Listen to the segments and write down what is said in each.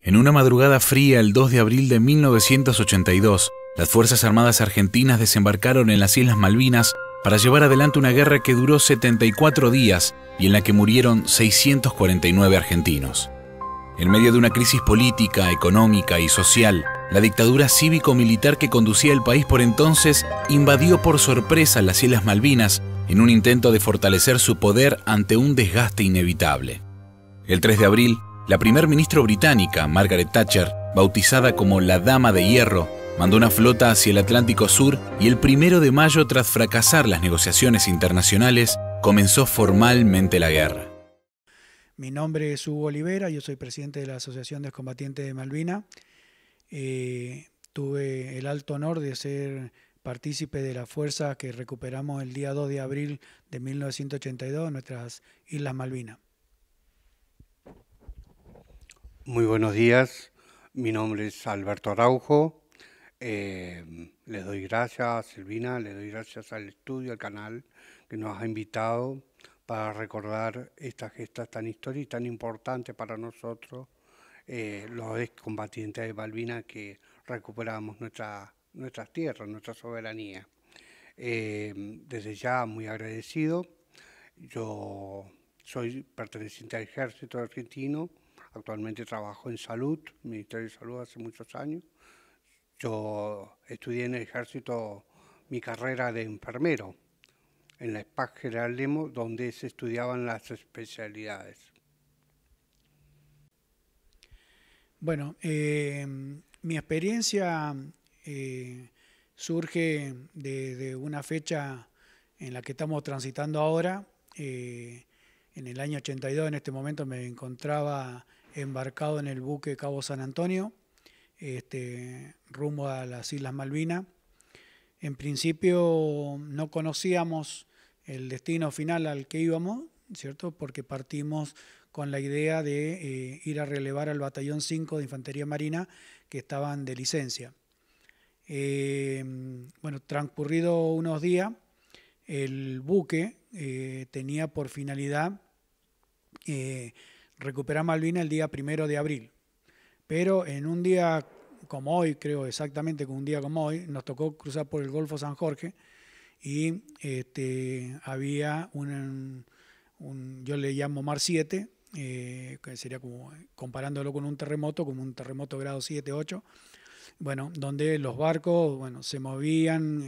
En una madrugada fría el 2 de abril de 1982, las Fuerzas Armadas Argentinas desembarcaron en las Islas Malvinas para llevar adelante una guerra que duró 74 días y en la que murieron 649 argentinos. En medio de una crisis política, económica y social, la dictadura cívico-militar que conducía el país por entonces invadió por sorpresa las Islas Malvinas en un intento de fortalecer su poder ante un desgaste inevitable. El 3 de abril, la primer ministro británica, Margaret Thatcher, bautizada como la Dama de Hierro, mandó una flota hacia el Atlántico Sur y el primero de mayo, tras fracasar las negociaciones internacionales, comenzó formalmente la guerra. Mi nombre es Hugo Olivera, yo soy presidente de la Asociación de Combatientes de Malvina. Eh, tuve el alto honor de ser partícipe de la fuerza que recuperamos el día 2 de abril de 1982 en nuestras Islas Malvinas. Muy buenos días, mi nombre es Alberto Araujo. Eh, les doy gracias, a Silvina, les doy gracias al estudio, al canal que nos ha invitado para recordar estas gestas tan históricas y tan importantes para nosotros, eh, los combatientes de Balbina, que recuperamos nuestra, nuestras tierras, nuestra soberanía. Eh, desde ya muy agradecido. Yo soy perteneciente al ejército argentino Actualmente trabajo en salud, Ministerio de Salud hace muchos años. Yo estudié en el ejército mi carrera de enfermero en la SPAC General Lemo, donde se estudiaban las especialidades. Bueno, eh, mi experiencia eh, surge de, una fecha en la que estamos transitando ahora. Eh, en el año 82, en este momento, me encontraba embarcado en el buque Cabo San Antonio, este, rumbo a las Islas Malvinas. En principio no conocíamos el destino final al que íbamos, ¿cierto? Porque partimos con la idea de eh, ir a relevar al batallón 5 de Infantería Marina que estaban de licencia. Em, bueno, transcurrido unos días, el buque eh, tenía por finalidad eh, recuperar Malvinas el día primero de abril. Pero en un día como hoy, creo exactamente que un día como hoy, nos tocó cruzar por el Golfo San Jorge y este, había un, yo le llamo Mar 7, eh, que sería como comparándolo con un terremoto, como un terremoto grado 7, 8, bueno, donde los barcos bueno, se movían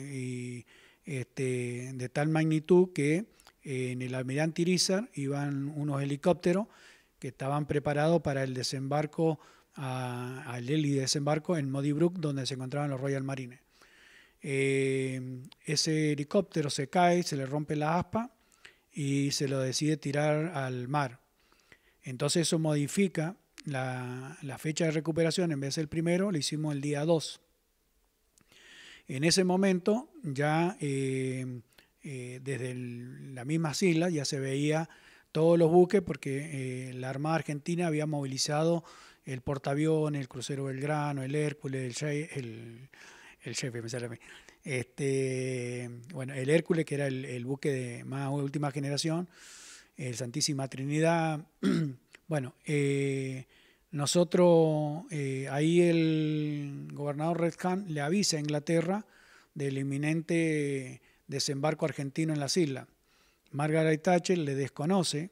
este, de tal magnitud que eh, en el Almirante Irizar iban unos helicópteros que estaban preparados para el desembarco, al heli desembarco en Modibrook donde se encontraban los Royal Marines. Eh, ese helicóptero se cae, se le rompe la aspa y se lo decide tirar al mar. Entonces eso modifica la, fecha de recuperación, en vez del primero, lo hicimos el día 2. En ese momento ya eh, eh, desde la misma mismas ya se veía todos los buques, porque eh, la Armada Argentina había movilizado el portaavión, el crucero Belgrano, el Hércules, el, el, el Jefe, este, bueno, el Hércules, que era el, buque de más última generación, el Santísima Trinidad. bueno, eh, nosotros, eh, ahí el gobernador Khan le avisa a Inglaterra del inminente desembarco argentino en las islas. Margaret Thatcher le desconoce,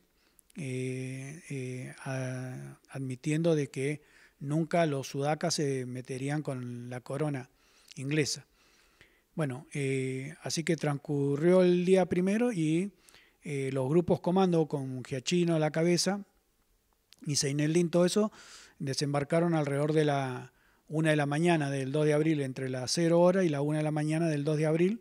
eh, eh, admitiendo de que nunca los sudacas se meterían con la corona inglesa. Bueno, eh, así que transcurrió el día primero y los grupos comando con Giachino a la cabeza y Seineldin, todo eso, desembarcaron alrededor de la 1 de la mañana del 2 de abril, entre la 0 hora y la 1 de la mañana del 2 de abril,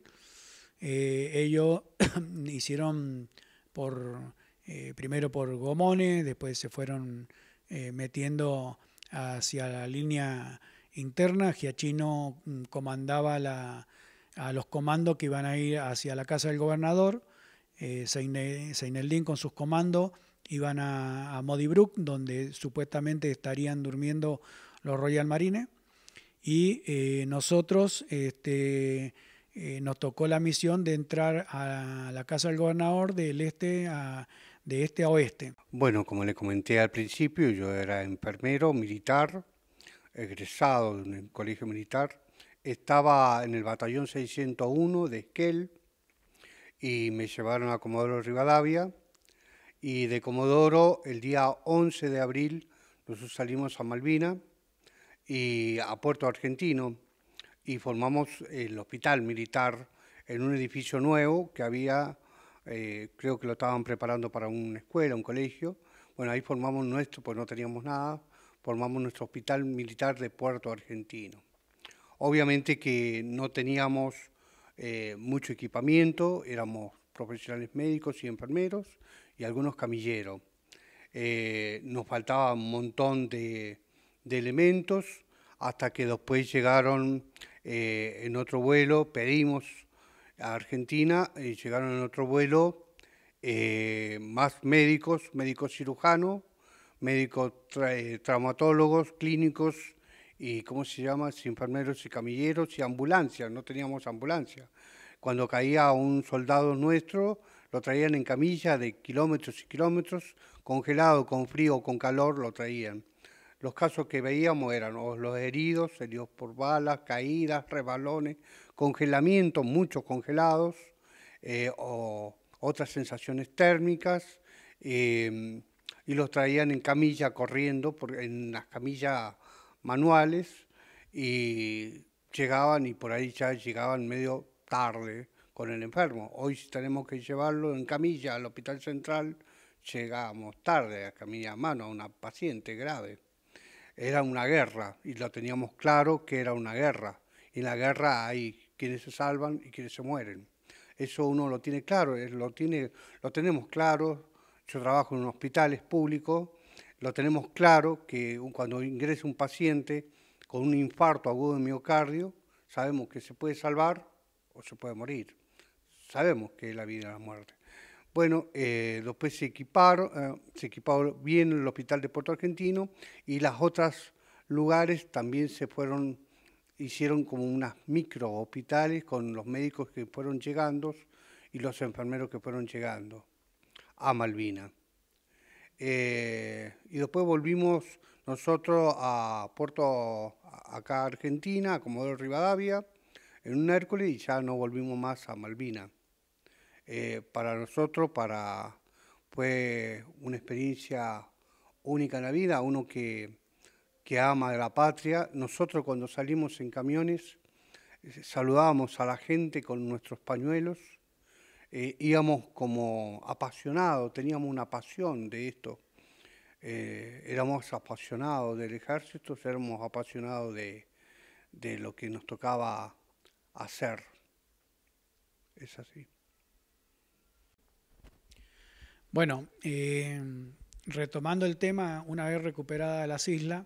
eh, ellos hicieron por eh, primero por Gomone después se fueron eh, metiendo hacia la línea interna. Giachino mm, comandaba a los comandos que iban a ir hacia la casa del gobernador. Seineldín con sus comandos iban a, a Modibrook, donde supuestamente estarían durmiendo los Royal Marines. Y nosotros este, eh, nos tocó la misión de entrar a la casa del gobernador del este a, de este a oeste. Bueno, como le comenté al principio, yo era enfermero militar, egresado en el colegio militar. Estaba en el batallón 601 de Esquel y me llevaron a Comodoro Rivadavia. Y de Comodoro, el día 11 de abril, nosotros salimos a Malvina y a Puerto Argentino y formamos el hospital militar en un edificio nuevo que había, eh, creo que lo estaban preparando para una escuela, un colegio. Bueno, ahí formamos nuestro, pues no teníamos nada, formamos nuestro hospital militar de Puerto Argentino. Obviamente que no teníamos eh, mucho equipamiento, éramos profesionales médicos y enfermeros y algunos camilleros. Eh, nos faltaba un montón de elementos hasta que después llegaron eh, en otro vuelo, pedimos a Argentina y llegaron en otro vuelo eh, más médicos, médicos cirujanos, médicos eh, traumatólogos, clínicos y, ¿cómo se llama?, enfermeros y camilleros y ambulancias, no teníamos ambulancia. Cuando caía un soldado nuestro, lo traían en camilla de kilómetros y kilómetros, congelado, con frío, con calor, lo traían. Los casos que veíamos eran oh, los heridos, heridos por balas, caídas, rebalones, congelamientos, muchos congelados, eh, o otras sensaciones térmicas, em, y los traían en camilla corriendo, en las camillas manuales, y llegaban y por ahí ya llegaban medio tarde con el enfermo. Hoy si tenemos que llevarlo en camilla al hospital central, llegamos tarde a camilla a mano a una paciente grave era una guerra y lo teníamos claro que era una guerra. Y en la guerra hay quienes se salvan y quienes se mueren. Eso uno lo tiene claro, eh, lo, tiene, lo tenemos claro. Yo trabajo en hospitales públicos, lo tenemos claro que cuando ingresa un paciente con un infarto agudo de miocardio, sabemos que se puede salvar o se puede morir. Sabemos que la vida es la muerte. Bueno, después eh, se equiparon, eh, se equiparon bien el hospital de Puerto Argentino y las otras lugares también se fueron, hicieron como unas micro hospitales con los médicos que fueron llegando y los enfermeros que fueron llegando a Malvina. Eh, y después volvimos nosotros a Puerto, acá Argentina, a Comodoro Rivadavia, en un Hércules y ya no volvimos más a Malvina. Eh, para nosotros para, fue una experiencia única en la vida, uno que, ama de la patria. Nosotros cuando salimos en camiones eh, saludábamos a la gente con nuestros pañuelos, eh, íbamos como apasionados, teníamos una pasión de esto. éramos apasionados del ejército, éramos apasionados de, de lo que nos tocaba hacer. Es así. Bueno, eh, retomando el tema, una vez recuperada las islas,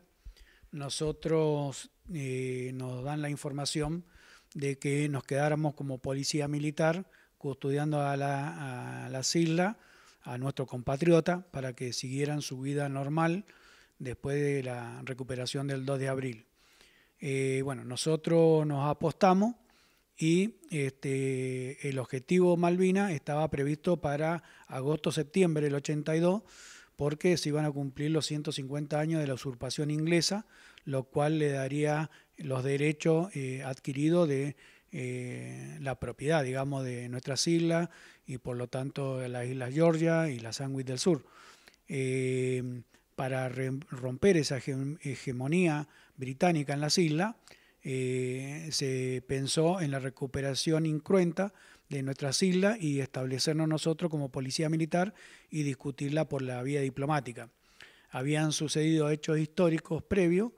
nosotros eh, nos dan la información de que nos quedáramos como policía militar custodiando a, la, isla, las islas, a nuestro compatriota, para que siguieran su vida normal después de la recuperación del 2 de abril. Eh, bueno, nosotros nos apostamos y este, el objetivo Malvina estaba previsto para agosto-septiembre del 82 porque se iban a cumplir los 150 años de la usurpación inglesa, lo cual le daría los derechos eh, adquiridos de eh, la propiedad, digamos, de nuestras islas y por lo tanto de las islas Georgia y las Sandwich del Sur. Eh, para romper esa hegemonía británica en las islas, eh, se pensó en la recuperación incruenta de nuestras islas y establecernos nosotros como policía militar y discutirla por la vía diplomática. Habían sucedido hechos históricos previos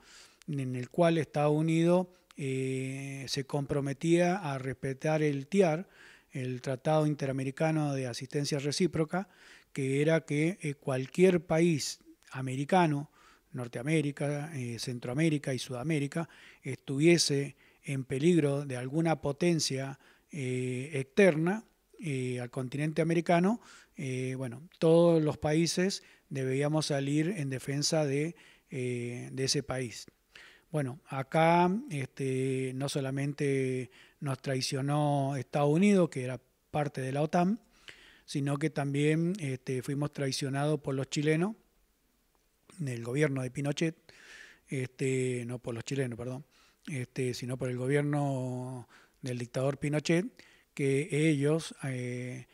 en el cual Estados Unidos eh, se comprometía a respetar el TIAR, el Tratado Interamericano de Asistencia Recíproca, que era que eh, cualquier país americano Norteamérica, eh, Centroamérica y Sudamérica estuviese en peligro de alguna potencia eh, externa eh, al continente americano, bueno, todos los países debíamos salir en defensa de, ese país. Bueno, acá este, no solamente nos traicionó Estados Unidos, que era parte de la OTAN, sino que también este, fuimos traicionados por los chilenos, del gobierno de Pinochet, este, no por los chilenos, perdón, este, sino por el gobierno del dictador Pinochet, que ellos eh,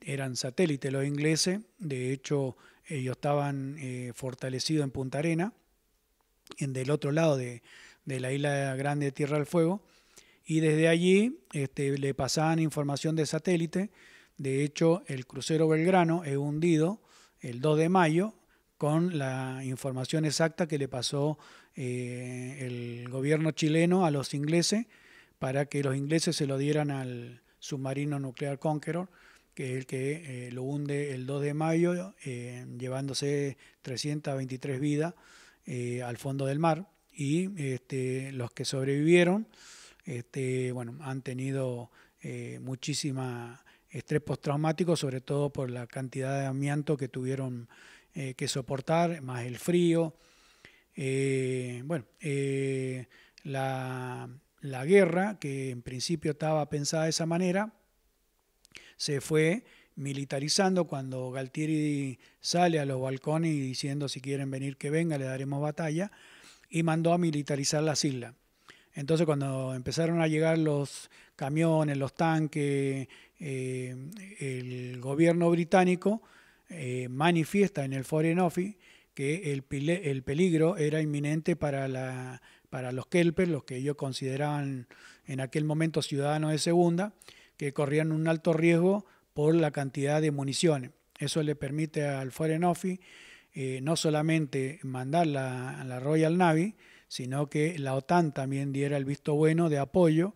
eran satélites los ingleses, de hecho ellos estaban eh, fortalecidos en Punta Arena, en, del otro lado de, la isla grande de Tierra del Fuego, y desde allí este, le pasaban información de satélite. De hecho, el crucero Belgrano es hundido el 2 de mayo con la información exacta que le pasó eh, el gobierno chileno a los ingleses para que los ingleses se lo dieran al submarino nuclear Conqueror, que es el que eh, lo hunde el 2 de mayo, eh, llevándose 323 vidas al fondo del mar. Y este, los que sobrevivieron este, bueno, han tenido muchísima estrés postraumático, sobre todo por la cantidad de amianto que tuvieron eh, que soportar, más el frío, eh, bueno, eh, la, guerra, que en principio estaba pensada de esa manera, se fue militarizando cuando Galtieri sale a los balcones diciendo si quieren venir que venga, le daremos batalla, y mandó a militarizar las islas. Entonces cuando empezaron a llegar los camiones, los tanques, el gobierno británico eh, manifiesta en el Foreign Office que el, peligro era inminente para, los kelpers, los que ellos consideraban en aquel momento ciudadanos de segunda, que corrían un alto riesgo por la cantidad de municiones. Eso le permite al Foreign Office eh, no solamente mandar a la Royal Navy, sino que la OTAN también diera el visto bueno de apoyo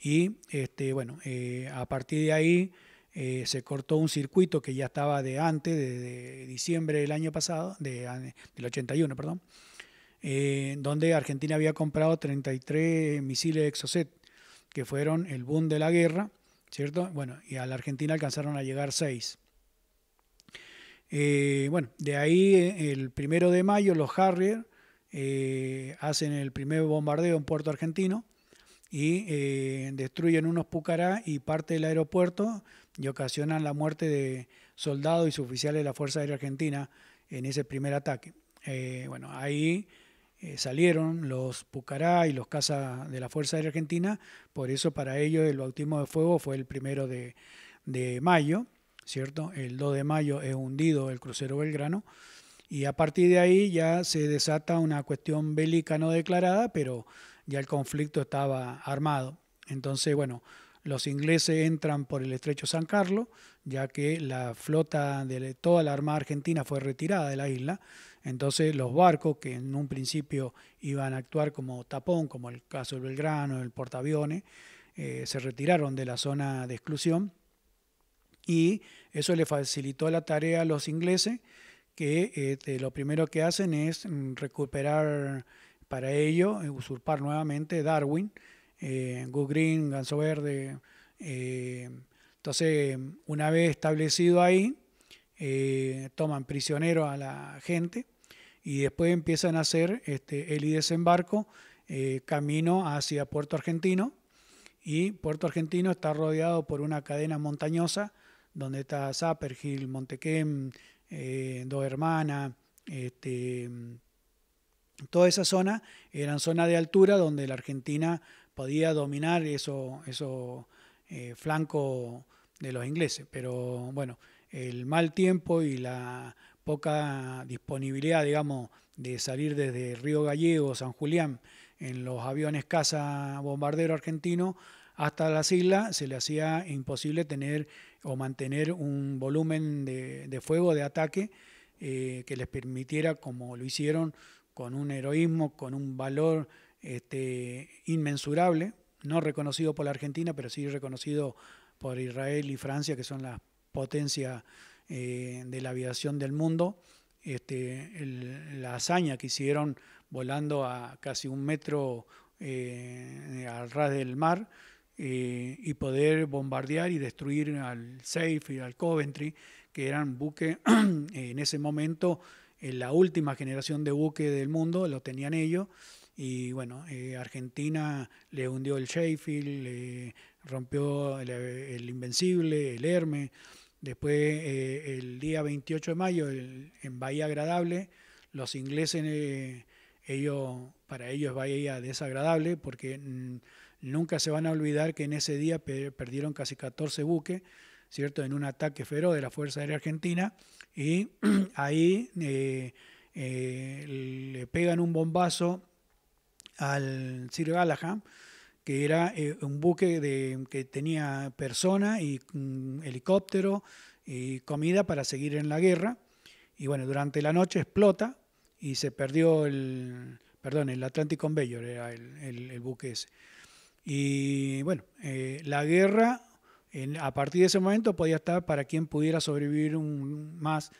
y este, bueno, eh, a partir de ahí eh, se cortó un circuito que ya estaba de antes, de, diciembre del año pasado, del 81, perdón, eh, donde Argentina había comprado 33 misiles Exocet, que fueron el boom de la guerra, ¿cierto? Bueno, y a la Argentina alcanzaron a llegar seis. Eh, bueno, de ahí el primero de mayo los Harrier hacen el primer bombardeo en Puerto Argentino y destruyen unos Pucará y parte del aeropuerto y ocasionan la muerte de soldados y oficiales de la Fuerza Aérea Argentina en ese primer ataque. Eh, bueno, ahí eh, salieron los Pucará y los Casas de la Fuerza Aérea Argentina, por eso para ellos el bautismo de fuego fue el primero de, de mayo, ¿cierto? El 2 de mayo es hundido el crucero Belgrano y a partir de ahí ya se desata una cuestión bélica no declarada, pero ya el conflicto estaba armado. Entonces, bueno, los ingleses entran por el estrecho San Carlos, ya que la flota de toda la Armada Argentina fue retirada de la isla. Entonces los barcos que en un principio iban a actuar como tapón, como el caso del Belgrano, el portaaviones, eh, se retiraron de la zona de exclusión y eso le facilitó la tarea a los ingleses que este, lo primero que hacen es mm, recuperar para ello, usurpar nuevamente Darwin, eh, Good Green, Ganso Verde. Eh, entonces, una vez establecido ahí, eh, toman prisionero a la gente y después empiezan a hacer este, el desembarco eh, camino hacia Puerto Argentino. Y Puerto Argentino está rodeado por una cadena montañosa donde está Zappergil, Montequem, Dos Hermanas, este, toda esa zona eran zona de altura donde la Argentina podía dominar esos eso, eh, flanco de los ingleses. Pero bueno, el mal tiempo y la poca disponibilidad, digamos, de salir desde Río Gallego, San Julián, en los aviones caza bombardero argentino hasta las islas, se le hacía imposible tener o mantener un volumen de, fuego, de ataque, eh, que les permitiera, como lo hicieron, con un heroísmo, con un valor este, inmensurable, no reconocido por la Argentina, pero sí reconocido por Israel y Francia, que son las potencias eh, de la aviación del mundo. Este, la hazaña que hicieron volando a casi un metro eh, al ras del mar eh, y poder bombardear y destruir al Safe y al Coventry, que eran buques en ese momento, en la última generación de buques del mundo, lo tenían ellos. Y bueno, eh, Argentina le hundió el Sheffield, le rompió el, Invencible, el Hermes. Después, eh, el día 28 de mayo, en Bahía Agradable, los ingleses, eh, ellos, para ellos es Bahía desagradable porque mm, nunca se van a olvidar que en ese día perdieron casi 14 buques, ¿cierto? En un ataque feroz de la Fuerza Aérea Argentina y ahí le pegan un bombazo al Sir Galaham, que era eh, un buque de, que tenía persona y mm, helicóptero y comida para seguir en la guerra. Y bueno, durante la noche explota y se perdió el, perdón, el Atlantic Conveyor era el, el, buque ese. Y bueno, eh, la guerra a partir de ese momento podía estar para quien pudiera sobrevivir un, más.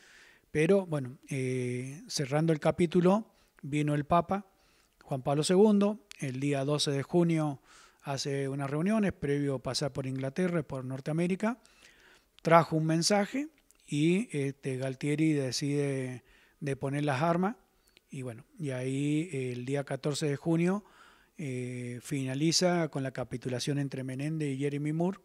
Pero bueno, eh, cerrando el capítulo, vino el Papa Juan Pablo II, el día 12 de junio hace unas reuniones, previo a pasar por Inglaterra y por Norteamérica, trajo un mensaje y este, Galtieri decide de poner las armas y bueno, y ahí el día 14 de junio eh, finaliza con la capitulación entre Menéndez y Jeremy Moore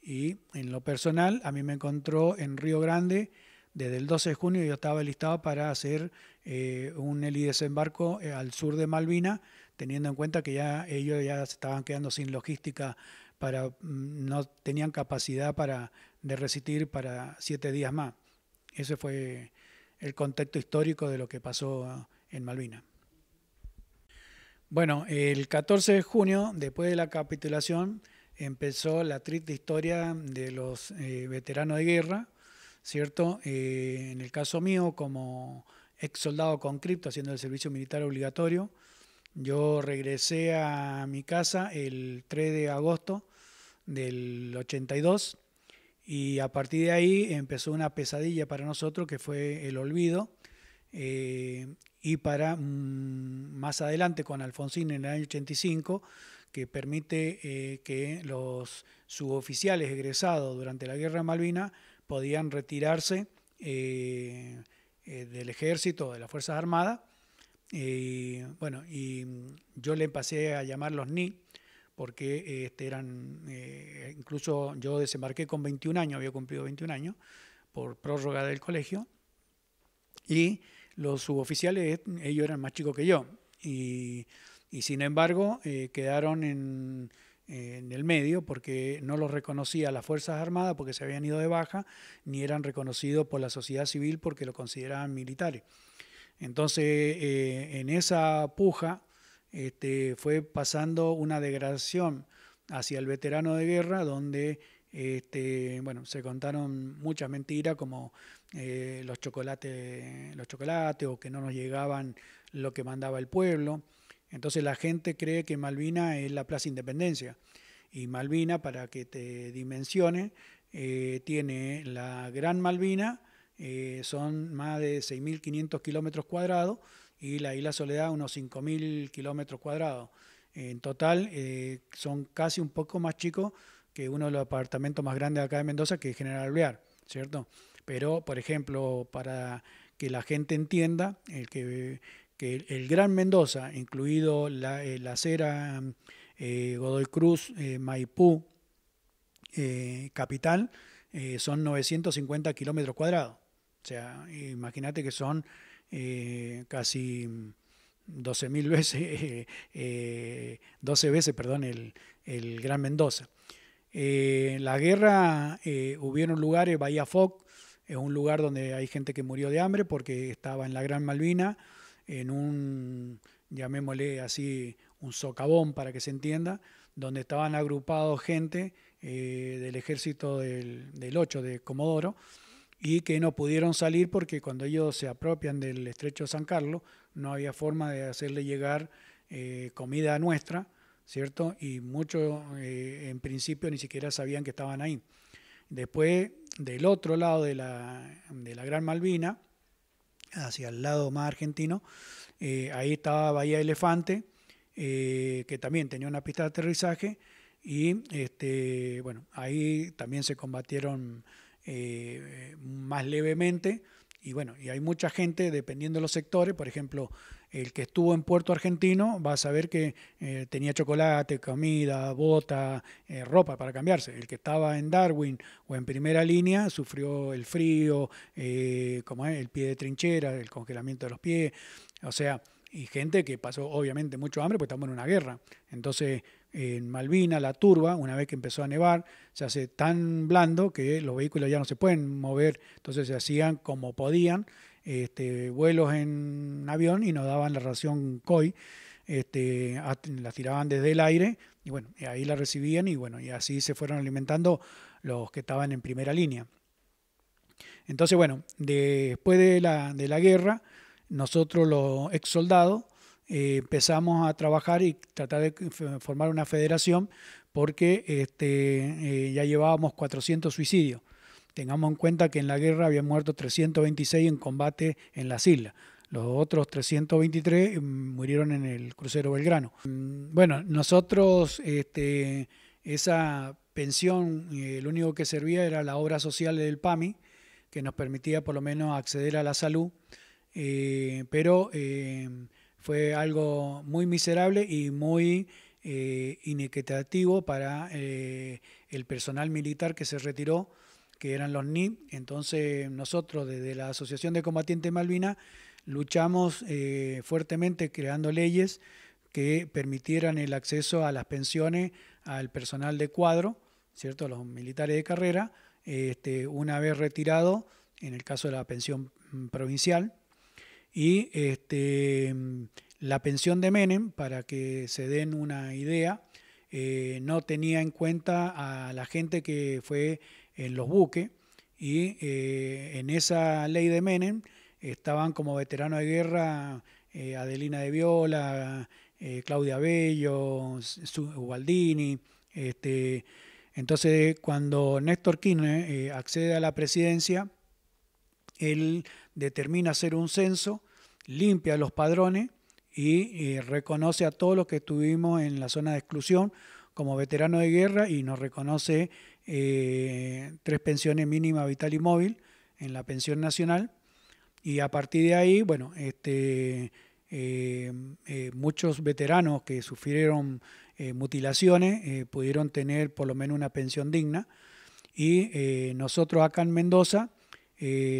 y en lo personal a mí me encontró en Río Grande desde el 12 de junio yo estaba listado para hacer... Eh, un un desembarco eh, al sur de Malvina, teniendo en cuenta que ya ellos ya se estaban quedando sin logística para mm, no tenían capacidad para de resistir para siete días más. Ese fue el contexto histórico de lo que pasó en Malvina. Bueno, el 14 de junio, después de la capitulación, empezó la triste historia de los eh, veteranos de guerra, ¿cierto? en el caso mío, como ex soldado cripto, haciendo el servicio militar obligatorio. Yo regresé a mi casa el 3 de agosto del 82 y a partir de ahí empezó una pesadilla para nosotros que fue el olvido. Eh, y para mm, más adelante con Alfonsín en el año 85, que permite eh, que los suboficiales egresados durante la Guerra Malvina podían retirarse eh, eh, del ejército, de las Fuerzas Armadas. Y bueno, y yo le pasé a llamar los NI porque eh, este, eran, eh, incluso yo desembarqué con 21 años, había cumplido 21 años, por prórroga del colegio, y los suboficiales, ellos eran más chicos que yo, y, sin embargo quedaron en, en el medio porque no los reconocía las Fuerzas Armadas porque se habían ido de baja, ni eran reconocidos por la sociedad civil porque lo consideraban militares. Entonces, eh, en esa puja este, fue pasando una degradación hacia el veterano de guerra donde este, se contaron muchas mentiras como eh, los, chocolates, los chocolates o que no nos llegaban lo que mandaba el pueblo. Entonces la gente cree que Malvina es la Plaza Independencia. Y Malvina, para que te dimensione, eh, tiene la Gran Malvina, eh, son más de 6.500 kilómetros cuadrados, y la Isla Soledad unos 5.000 kilómetros cuadrados. En total eh, son casi un poco más chicos que uno de los apartamentos más grandes acá de Mendoza, que es General Alvear, ¿cierto? Pero, por ejemplo, para que la gente entienda, el que que el, Gran Mendoza, incluido la, eh, acera eh, Godoy Cruz, eh, Maipú, Capital, son 950 kilómetros cuadrados. O sea, imagínate que son casi 12 veces, 12 veces, perdón, el, el Gran Mendoza. En la guerra hubieron lugares, Bahía Foc, es un lugar donde hay gente que murió de hambre porque estaba en la Gran Malvina, en un, llamémosle así, un socavón para que se entienda, donde estaban agrupados gente eh, del ejército del, 8 de Comodoro y que no pudieron salir porque cuando ellos se apropian del estrecho de San Carlos no había forma de hacerle llegar eh, comida nuestra, ¿cierto? Y muchos eh, en principio ni siquiera sabían que estaban ahí. Después, del otro lado de la Gran Malvina, hacia el lado más argentino. Eh, ahí estaba Bahía Elefante, eh, que también tenía una pista de aterrizaje. Y este, bueno, ahí también se combatieron eh, más levemente. Y bueno, y hay mucha gente, dependiendo de los sectores, por ejemplo, el que estuvo en Puerto Argentino va a saber que eh, tenía chocolate, comida, bota, eh, ropa para cambiarse. El que estaba en Darwin o en primera línea sufrió el frío, eh, como el pie de trinchera, el congelamiento de los pies. O sea, y gente que pasó obviamente mucho hambre, porque estamos en una guerra. Entonces, en Malvina, la turba, una vez que empezó a nevar, se hace tan blando que los vehículos ya no se pueden mover, entonces se hacían como podían este, vuelos en avión y nos daban la ración COI, este, la tiraban desde el aire y bueno, ahí la recibían y bueno, y así se fueron alimentando los que estaban en primera línea. Entonces, bueno, después de la, guerra, nosotros los ex soldados eh, empezamos a trabajar y tratar de formar una federación porque este, eh, ya llevábamos 400 suicidios. Tengamos en cuenta que en la guerra habían muerto 326 en combate en las islas. Los otros 323 mm, murieron en el crucero Belgrano. Mm, bueno, nosotros este, esa pensión, el eh, lo único que servía era la obra social del PAMI, que nos permitía por lo menos acceder a la salud, eh, pero eh, fue algo muy miserable y muy inequitativo para el personal militar que se retiró que eran los NI, Entonces nosotros desde la Asociación de Combatientes Malvinas luchamos eh, fuertemente creando leyes que permitieran el acceso a las pensiones al personal de cuadro, ¿cierto? los militares de carrera, este, una vez retirado, en el caso de la pensión mm, provincial, y este, la pensión de Menem, para que se den una idea, eh, no tenía en cuenta a la gente que fue en los buques y eh, en esa ley de Menem estaban como veteranos de guerra eh, Adelina de Viola, eh, Claudia Bello, Ubaldini. Este, entonces, cuando Néstor Kirchner accede a la presidencia, él determina hacer un censo, limpia los padrones y reconoce a todos los que estuvimos en la zona de exclusión como veteranos de guerra y nos reconoce eh, tres pensiones mínimas vital y móvil en la pensión nacional. Y a partir de ahí, bueno, este, eh, eh, muchos veteranos que sufrieron mutilaciones pudieron tener por lo menos una pensión digna. Y nosotros acá en Mendoza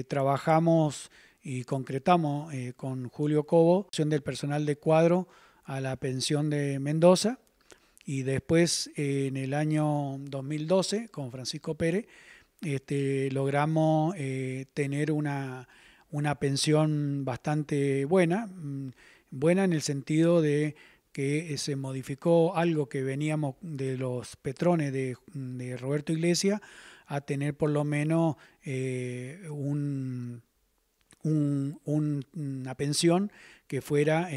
trabajamos y concretamos con Julio Cobo, opción del personal de cuadro a la pensión de Mendoza y después, eh, en el año 2012, con Francisco Pérez, este, logramos eh, tener una, pensión bastante buena, mm, buena en el sentido de que eh, se modificó algo que veníamos de los petrones de, mm, Roberto Iglesias a tener por lo menos una pensión que fuera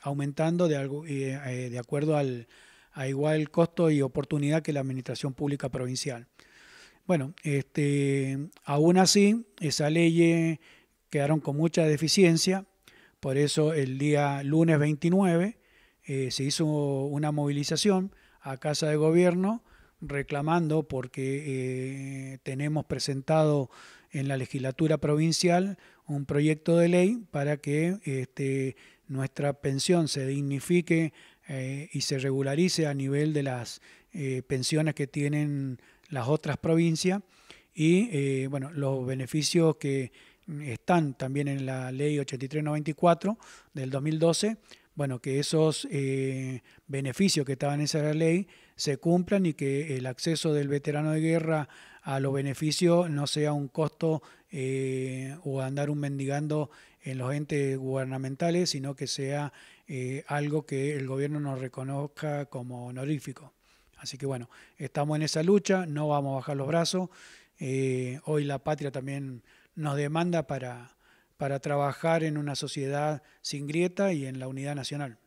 aumentando de, algo, de acuerdo al, a igual costo y oportunidad que la administración pública provincial. Bueno, este, aún así, esa ley eh, quedaron con mucha deficiencia, por eso el día lunes 29 eh, se hizo una movilización a Casa de Gobierno reclamando porque eh, tenemos presentado en la legislatura provincial un proyecto de ley para que este, nuestra pensión se dignifique eh, y se regularice a nivel de las eh, pensiones que tienen las otras provincias y eh, bueno, los beneficios que están también en la ley 8394 del 2012, bueno, que esos beneficios que estaban en esa ley se cumplan y que el acceso del veterano de guerra a los beneficios no sea un costo o andar un mendigando en los entes gubernamentales, sino que sea eh, algo que el gobierno nos reconozca como honorífico. Así que bueno, estamos en esa lucha, no vamos a bajar los brazos. Eh, hoy la patria también nos demanda para, para trabajar en una sociedad sin grieta y en la unidad nacional.